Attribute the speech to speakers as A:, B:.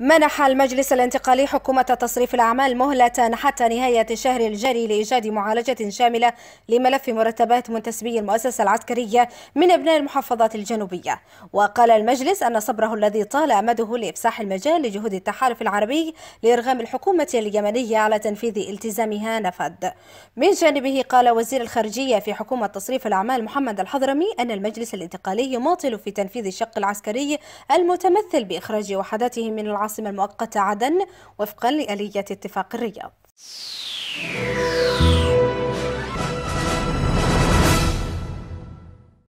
A: منح المجلس الانتقالي حكومة تصريف الأعمال مهلة حتى نهاية الشهر الجاري لإيجاد معالجة شاملة لملف مرتبات منتسبي المؤسسة العسكرية من أبناء المحافظات الجنوبية وقال المجلس أن صبره الذي طال أمده لإفساح المجال لجهود التحالف العربي لإرغام الحكومة اليمنية على تنفيذ التزامها نفد من جانبه قال وزير الخارجية في حكومة تصريف الأعمال محمد الحضرمي أن المجلس الانتقالي يماطل في تنفيذ الشق العسكري المتمثل بإخراج وحداته من العسكرية العاصمة المؤقتة عدن وفقا لآلية اتفاق الرياض.